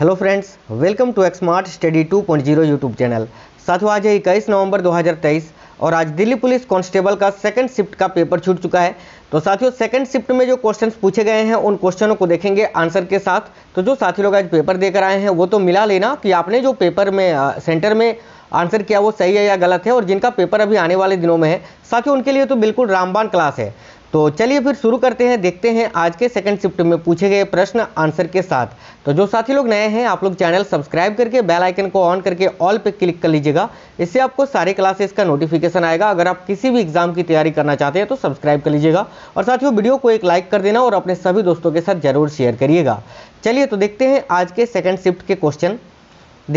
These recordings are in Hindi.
hello friends welcome to xmart study 2.0 YouTube channel साथियों आज है इक्कीस नवंबर 2023 और आज दिल्ली पुलिस कांस्टेबल का सेकंड शिफ्ट का पेपर छूट चुका है तो साथियों सेकंड शिफ्ट में जो क्वेश्चंस पूछे गए हैं उन क्वेश्चनों को देखेंगे आंसर के साथ तो जो साथी लोग आज पेपर देकर आए हैं वो तो मिला लेना कि आपने जो पेपर में आ, सेंटर में आंसर किया वो सही है या गलत है और जिनका पेपर अभी आने वाले दिनों में है साथियों उनके लिए तो बिल्कुल रामबान क्लास है तो चलिए फिर शुरू करते हैं देखते हैं आज के सेकंड शिफ्ट में पूछे गए प्रश्न आंसर के साथ तो जो साथी लोग नए हैं आप लोग चैनल सब्सक्राइब करके बेल आइकन को ऑन करके ऑल पे क्लिक कर लीजिएगा इससे आपको सारे क्लासेस का नोटिफिकेशन आएगा अगर आप किसी भी एग्जाम की तैयारी करना चाहते हैं तो सब्सक्राइब कर लीजिएगा और साथियों वीडियो को एक लाइक कर देना और अपने सभी दोस्तों के साथ जरूर शेयर करिएगा चलिए तो देखते हैं आज के सेकेंड शिफ्ट के क्वेश्चन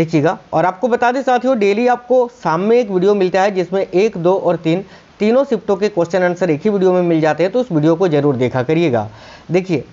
देखिएगा और आपको बता दें साथियों डेली आपको शाम में एक वीडियो मिलता है जिसमें एक दो और तीन तीनों शिफ्टों के क्वेश्चन आंसर एक ही वीडियो में मिल जाते हैं तो उस वीडियो को जरूर देखा करिएगा देखिए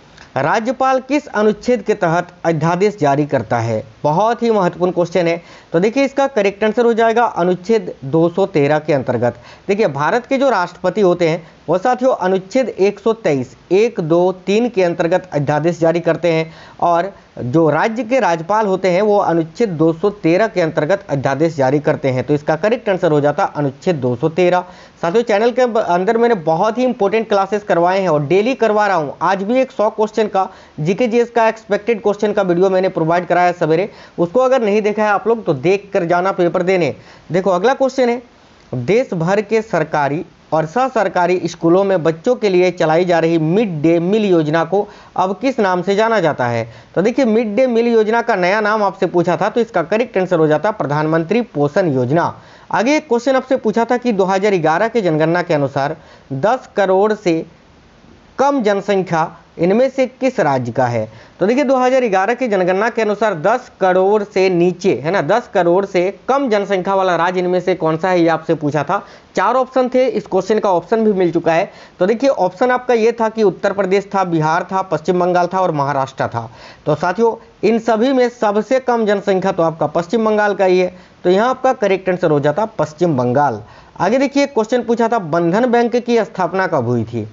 राज्यपाल किस अनुच्छेद के तहत अध्यादेश जारी करता है बहुत ही महत्वपूर्ण क्वेश्चन है तो देखिए इसका करेक्ट आंसर हो जाएगा अनुच्छेद 213 के अंतर्गत देखिए भारत के जो राष्ट्रपति होते हैं वह साथियों अनुच्छेद 123 एक दो तीन के अंतर्गत अध्यादेश जारी करते हैं और जो राज्य के राज्यपाल होते हैं वो अनुच्छेद 213 के अंतर्गत अध्यादेश जारी करते हैं तो इसका करेक्ट आंसर हो जाता अनुच्छेद 213 साथियों चैनल के अंदर मैंने बहुत ही इंपॉर्टेंट क्लासेस करवाए हैं और डेली करवा रहा हूँ आज भी एक सौ क्वेश्चन का जीके जी का एक्सपेक्टेड क्वेश्चन का वीडियो मैंने प्रोवाइड कराया सवेरे उसको अगर नहीं देखा है आप लोग तो देख कर जाना पेपर देने देखो अगला क्वेश्चन है देश भर के सरकारी सह सरकारी स्कूलों में बच्चों के लिए चलाई जा रही मिड डे मील योजना को अब किस नाम से जाना जाता है तो देखिए मिड डे मील योजना का नया नाम आपसे पूछा था तो इसका करेक्ट आंसर हो जाता प्रधानमंत्री पोषण योजना आगे एक क्वेश्चन आपसे पूछा था कि 2011 के जनगणना के अनुसार 10 करोड़ से कम जनसंख्या इनमें से किस राज्य का है तो देखिए 2011 की जनगणना के अनुसार 10 करोड़ से नीचे है ना 10 करोड़ से कम जनसंख्या वाला राज्य इनमें से कौन सा है ये आपसे पूछा था चार ऑप्शन थे इस क्वेश्चन का ऑप्शन भी मिल चुका है तो देखिए ऑप्शन आपका ये था कि उत्तर प्रदेश था बिहार था पश्चिम बंगाल था और महाराष्ट्र था तो साथियों इन सभी में सबसे कम जनसंख्या तो आपका पश्चिम बंगाल का ही है तो यहाँ आपका करेक्ट आंसर हो जाता पश्चिम बंगाल आगे देखिए क्वेश्चन पूछा था बंधन बैंक की स्थापना कब हुई थी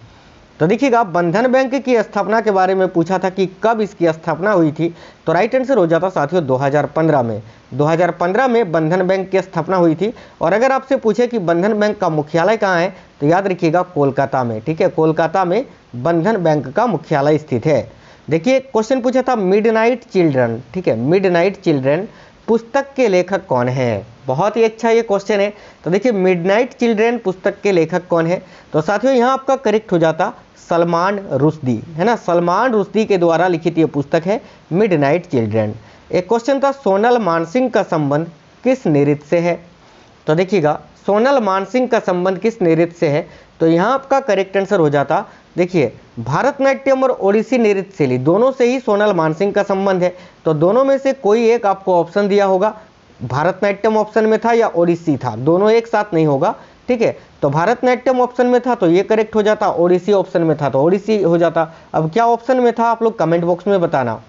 तो देखिएगा बंधन बैंक की स्थापना के बारे में पूछा था कि कब इसकी स्थापना हुई थी तो राइट आंसर हो जाता साथियों 2015 में 2015 में बंधन बैंक की स्थापना हुई थी और अगर आपसे पूछे कि बंधन बैंक का मुख्यालय कहाँ है तो याद रखिएगा कोलकाता में ठीक है कोलकाता में बंधन बैंक का मुख्यालय स्थित है देखिए क्वेश्चन पूछा था मिड चिल्ड्रन ठीक है मिड चिल्ड्रन पुस्तक के लेखक कौन है बहुत ही अच्छा ये क्वेश्चन है तो देखिए मिडनाइट चिल्ड्रेन पुस्तक के लेखक कौन है तो साथियों यहाँ आपका करेक्ट हो जाता सलमान रुश्दी है ना सलमान रुश्दी के द्वारा लिखित ये पुस्तक है मिडनाइट चिल्ड्रेन एक क्वेश्चन था सोनल मानसिंह का संबंध किस नृत्य से है तो देखिएगा सोनल मानसिंह का संबंध किस नृत्य से है तो यहाँ आपका करेक्ट आंसर हो जाता देखिए भारतनाट्यम और ओडिसी नृत्य शैली दोनों से ही सोनल मानसिंह का संबंध है तो दोनों में से कोई एक आपको ऑप्शन दिया होगा भारतनाट्यम ऑप्शन में था या ओडिसी था दोनों एक साथ नहीं होगा ठीक है तो भारतनाट्यम ऑप्शन में था तो ये करेक्ट हो जाता ओडिसी ऑप्शन में था तो ओडिसी हो जाता अब क्या ऑप्शन में था आप लोग कमेंट बॉक्स में बताना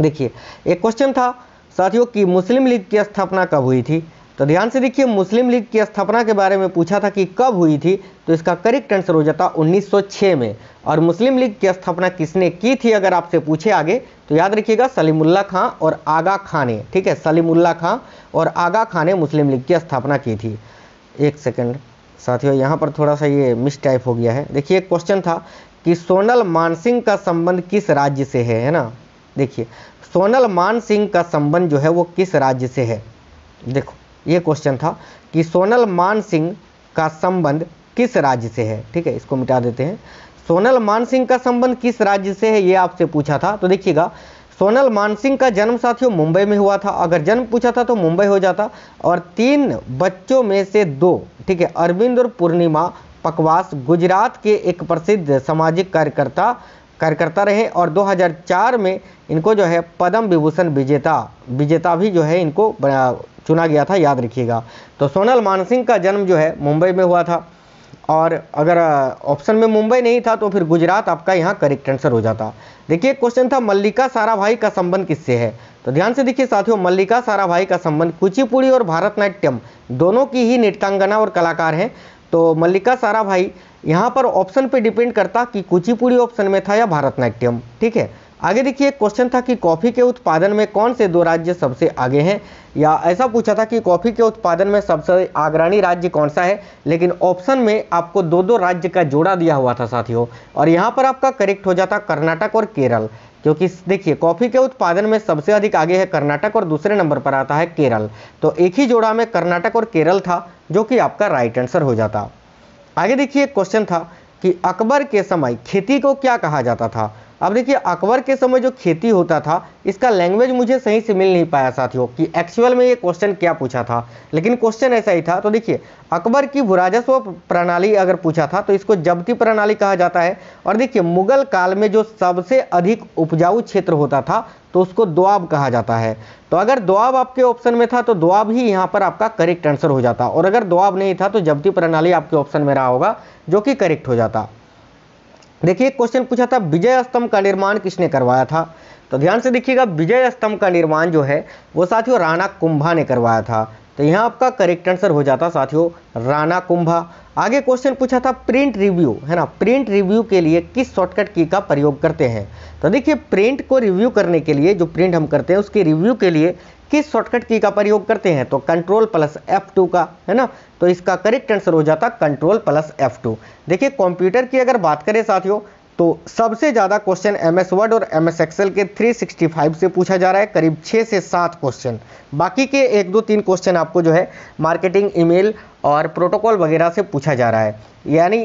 देखिए एक क्वेश्चन था साथियों की मुस्लिम लीग की स्थापना कब हुई थी तो ध्यान से देखिए मुस्लिम लीग की स्थापना के बारे में पूछा था कि कब हुई थी तो इसका करेक्ट आंसर हो जाता 1906 में और मुस्लिम लीग की स्थापना किसने की थी अगर आपसे पूछे आगे तो याद रखिएगा सलीमुल्ला खां और आगा खां ने ठीक है सलीमुल्ला खां और आगा खां ने मुस्लिम लीग की स्थापना की थी एक सेकेंड साथियों यहाँ पर थोड़ा सा ये मिस टाइप हो गया है देखिए एक क्वेश्चन था कि सोनल मानसिंह का संबंध किस राज्य से है है ना देखिए सोनल मान सिंह का संबंध जो है वो किस राज्य से है देखो ये क्वेश्चन था कि सोनल मान सिंह का संबंध किस राज्य से है ठीक है इसको मिटा देते हैं सोनल मान सिंह का संबंध किस राज्य से है ये आपसे पूछा था तो देखिएगा सोनल मान सिंह का जन्म साथियों मुंबई में हुआ था अगर जन्म पूछा था तो मुंबई हो जाता और तीन बच्चों में से दो ठीक है अरविंद और पूर्णिमा पकवास गुजरात के एक प्रसिद्ध सामाजिक कार्यकर्ता कार्यकर्ता रहे और 2004 में इनको जो है पद्म विभूषण विजेता विजेता भी जो है इनको चुना गया था याद रखिएगा तो सोनल मानसिंह का जन्म जो है मुंबई में हुआ था और अगर ऑप्शन में मुंबई नहीं था तो फिर गुजरात आपका यहाँ करेक्ट आंसर हो जाता देखिए क्वेश्चन था मल्लिका साराभाई का संबंध किससे है तो ध्यान से देखिए साथियों मल्लिका साराभाई का संबंध कुचिपुड़ी और भारतनाट्यम दोनों की ही नृत्यांगना और कलाकार हैं तो मल्लिका साराभाई यहाँ पर ऑप्शन पे डिपेंड करता कि कुचिपुड़ी ऑप्शन में था या भारतनाट्यम ठीक है आगे देखिए क्वेश्चन था कि कॉफ़ी के उत्पादन में कौन से दो राज्य सबसे आगे हैं या ऐसा पूछा था कि कॉफ़ी के उत्पादन में सबसे अग्रणी राज्य कौन सा है लेकिन ऑप्शन में आपको दो दो राज्य का जोड़ा दिया हुआ था साथियों और यहाँ पर आपका करेक्ट हो जाता कर्नाटक और केरल क्योंकि देखिए कॉफ़ी के उत्पादन में सबसे अधिक आगे है कर्नाटक और दूसरे नंबर पर आता है केरल तो एक ही जोड़ा में कर्नाटक और केरल था जो कि आपका राइट आंसर हो जाता आगे देखिए क्वेश्चन था कि अकबर के समय खेती को क्या कहा जाता था अब देखिए अकबर के समय जो खेती होता था इसका लैंग्वेज मुझे सही से मिल नहीं पाया साथियों कि एक्चुअल में ये क्वेश्चन क्या पूछा था लेकिन क्वेश्चन ऐसा ही था तो देखिए अकबर की भूराजस्व प्रणाली अगर पूछा था तो इसको जबती प्रणाली कहा जाता है और देखिए मुगल काल में जो सबसे अधिक उपजाऊ क्षेत्र होता था तो उसको दुआब कहा जाता है तो अगर दुआब आपके ऑप्शन में था तो दुआब ही यहाँ पर आपका करेक्ट आंसर हो जाता और अगर दुआब नहीं था तो जबती प्रणाली आपके ऑप्शन में रहा होगा जो कि करेक्ट हो जाता देखिए क्वेश्चन पूछा था विजय स्तंभ का निर्माण किसने करवाया था तो ध्यान से देखिएगा विजय स्तंभ का निर्माण जो है वो साथियों राणा कुंभा ने करवाया था तो यहाँ आपका करेक्ट आंसर हो जाता साथियों राणा कुंभा आगे क्वेश्चन पूछा था प्रिंट रिव्यू है ना प्रिंट रिव्यू के लिए किस शॉर्टकट की का प्रयोग करते हैं तो देखिए प्रिंट को रिव्यू करने के लिए जो प्रिंट हम करते हैं उसके रिव्यू के लिए किस शॉर्टकट की का प्रयोग करते हैं तो कंट्रोल प्लस एफ टू का है ना तो इसका करेक्ट आंसर हो जाता कंट्रोल प्लस एफ टू देखिए कंप्यूटर की अगर बात करें साथियों तो सबसे ज़्यादा क्वेश्चन एम एस वर्ड और एम एस एक्सएल के 365 से पूछा जा रहा है करीब छः से सात क्वेश्चन बाकी के एक दो तीन क्वेश्चन आपको जो है मार्केटिंग ईमेल और प्रोटोकॉल वगैरह से पूछा जा रहा है यानी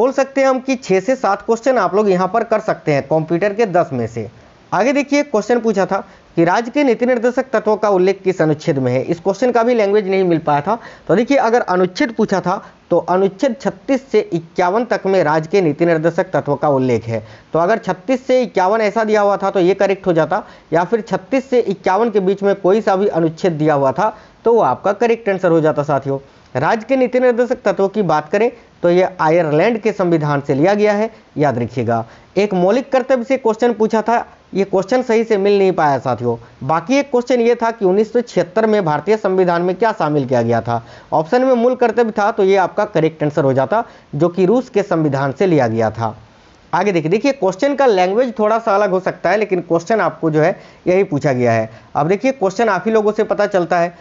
बोल सकते हैं हम कि छः से सात क्वेश्चन आप लोग यहाँ पर कर सकते हैं कंप्यूटर के दस में से आगे देखिए क्वेश्चन पूछा था कि राज्य के नीति निर्देशक तत्वों का उल्लेख किस अनुच्छेद में है इस क्वेश्चन का भी लैंग्वेज नहीं मिल पाया था तो देखिए अगर अनुच्छेद पूछा था तो अनुच्छेद 36 से इक्यावन तक में राज्य के नीति निर्देशक तत्वों का उल्लेख है तो अगर 36 से इक्यावन ऐसा दिया हुआ था तो ये करेक्ट हो जाता या फिर 36 से इक्यावन के बीच में कोई सा भी अनुच्छेद दिया हुआ था तो वो आपका करेक्ट आंसर हो जाता साथियों राज्य के नीति निर्देशक तत्वों की बात करें तो यह आयरलैंड के संविधान से लिया गया है याद रखिएगा एक मौलिक कर्तव्य से क्वेश्चन पूछा था ये क्वेश्चन सही से मिल नहीं पाया साथियों बाकी एक क्वेश्चन ये था कि 1976 में भारतीय संविधान में क्या शामिल किया गया था ऑप्शन में मूल कर्तव्य था तो ये आपका करेक्ट आंसर हो जाता जो कि रूस के संविधान से लिया गया था आगे देखिए देखिए क्वेश्चन का लैंग्वेज थोड़ा सा अलग हो सकता है लेकिन क्वेश्चन आपको जो है यही पूछा गया है अब देखिए क्वेश्चन आप ही लोगों से पता चलता है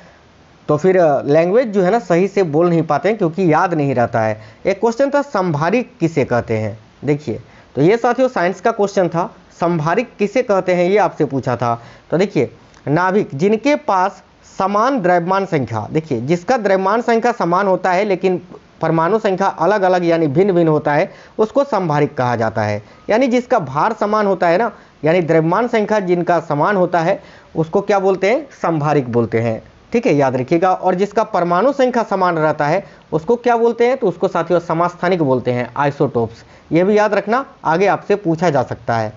तो फिर लैंग्वेज जो है ना सही से बोल नहीं पाते हैं क्योंकि याद नहीं रहता है एक क्वेश्चन था संभारिक किसे कहते हैं देखिए तो ये साथियों साइंस का क्वेश्चन था संभारिक किसे कहते हैं ये आपसे पूछा था तो देखिए नाभिक जिनके पास समान द्रव्यमान संख्या देखिए जिसका द्रव्यमान संख्या समान होता है लेकिन परमाणु संख्या अलग अलग यानी भिन्न भिन्न होता है उसको संभारिक कहा जाता है यानी जिसका भार समान होता है ना यानी द्रव्यमान संख्या जिनका समान होता है उसको क्या बोलते हैं संभारिक बोलते हैं ठीक है याद रखिएगा और जिसका परमाणु संख्या समान रहता है उसको क्या बोलते हैं तो उसको साथियों समास्थानिक बोलते हैं आइसोटोप्स यह भी याद रखना आगे आपसे पूछा जा सकता है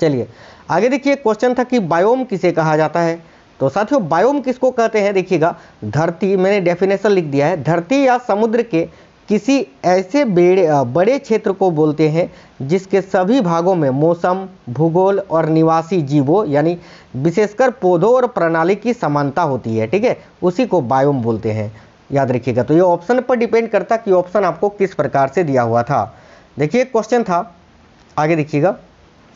चलिए आगे देखिए क्वेश्चन था कि बायोम किसे कहा जाता है तो साथियों बायोम किसको कहते हैं देखिएगा धरती मैंने डेफिनेशन लिख दिया है धरती या समुद्र के किसी ऐसे बेड़े बड़े क्षेत्र को बोलते हैं जिसके सभी भागों में मौसम भूगोल और निवासी जीवों यानी विशेषकर पौधों और प्रणाली की समानता होती है ठीक है उसी को बायोम बोलते हैं याद रखिएगा तो ये ऑप्शन पर डिपेंड करता कि ऑप्शन आपको किस प्रकार से दिया हुआ था देखिए क्वेश्चन था आगे देखिएगा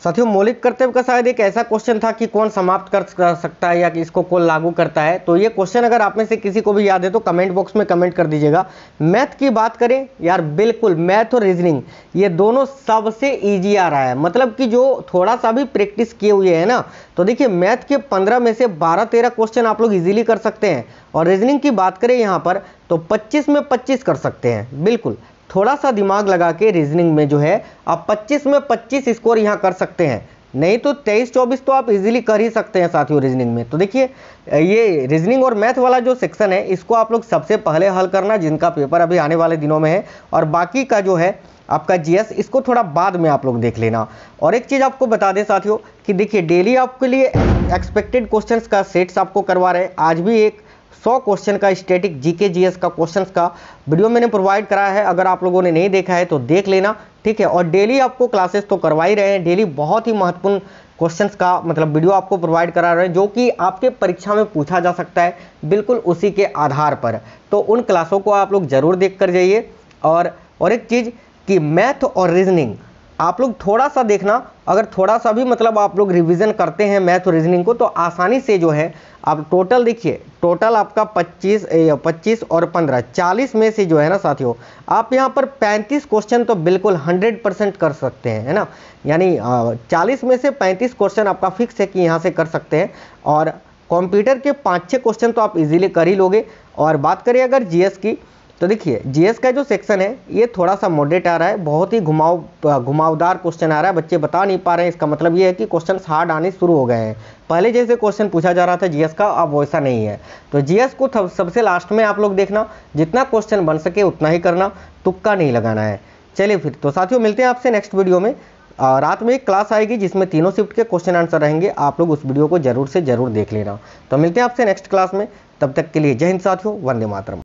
साथियों मौलिक कर्तव्य का शायद एक ऐसा क्वेश्चन था कि कौन समाप्त कर सकता है या कि इसको कौन लागू करता है तो ये क्वेश्चन अगर आप में से किसी को भी याद है तो कमेंट बॉक्स में कमेंट कर दीजिएगा मैथ की बात करें यार बिल्कुल मैथ और रीजनिंग ये दोनों सबसे ईजी आ रहा है मतलब कि जो थोड़ा सा भी प्रैक्टिस किए हुए है ना तो देखिए मैथ के पंद्रह में से बारह तेरह क्वेश्चन आप लोग ईजिली कर सकते हैं और रीजनिंग की बात करें यहाँ पर तो पच्चीस में पच्चीस कर सकते हैं बिल्कुल थोड़ा सा दिमाग लगा के रीजनिंग में जो है आप 25 में 25 स्कोर यहाँ कर सकते हैं नहीं तो 23 24 तो आप इजीली कर ही सकते हैं साथियों रीजनिंग में तो देखिए ये रीजनिंग और मैथ वाला जो सेक्शन है इसको आप लोग सबसे पहले हल करना जिनका पेपर अभी आने वाले दिनों में है और बाकी का जो है आपका जीएस इसको थोड़ा बाद में आप लोग देख लेना और एक चीज़ आपको बता दें साथियों कि देखिए डेली आपके लिए एक्सपेक्टेड क्वेश्चंस का सेट्स आपको करवा रहे हैं आज भी एक 100 क्वेश्चन का स्टेटिक जीके जीएस का क्वेश्चंस का वीडियो मैंने प्रोवाइड कराया है अगर आप लोगों ने नहीं देखा है तो देख लेना ठीक है और डेली आपको क्लासेस तो करवा ही रहे हैं डेली बहुत ही महत्वपूर्ण क्वेश्चंस का मतलब वीडियो आपको प्रोवाइड करा रहे हैं जो कि आपके परीक्षा में पूछा जा सकता है बिल्कुल उसी के आधार पर तो उन क्लासों को आप लोग ज़रूर देख कर जाइए और और एक चीज़ कि मैथ और रीजनिंग आप लोग थोड़ा सा देखना अगर थोड़ा सा भी मतलब आप लोग रिवीजन करते हैं मैथ और रीजनिंग को तो आसानी से जो है आप टोटल देखिए टोटल आपका 25 25 और 15 40 में से जो है ना साथियों आप यहाँ पर 35 क्वेश्चन तो बिल्कुल 100 परसेंट कर सकते हैं है ना यानी 40 में से 35 क्वेश्चन आपका फिक्स है कि यहाँ से कर सकते हैं और कंप्यूटर के पाँच छः क्वेश्चन तो आप इजीली कर ही लोगे और बात करें अगर जीएस की तो देखिए जीएस का जो सेक्शन है ये थोड़ा सा मॉडरेट आ रहा है बहुत ही घुमाव घुमावदार क्वेश्चन आ रहा है बच्चे बता नहीं पा रहे हैं इसका मतलब ये है कि क्वेश्चन हार्ड आने शुरू हो गए हैं पहले जैसे क्वेश्चन पूछा जा रहा था जीएस का अब वैसा नहीं है तो जीएस को सबसे लास्ट में आप लोग देखना जितना क्वेश्चन बन सके उतना ही करना तुक्का नहीं लगाना है चलिए फिर तो साथियों मिलते हैं आपसे नेक्स्ट वीडियो में रात में एक क्लास आएगी जिसमें तीनों शिफ्ट के क्वेश्चन आंसर रहेंगे आप लोग उस वीडियो को जरूर से जरूर देख लेना तो मिलते हैं आपसे नेक्स्ट क्लास में तब तक के लिए जय हिंद साथियों वंदे मातरम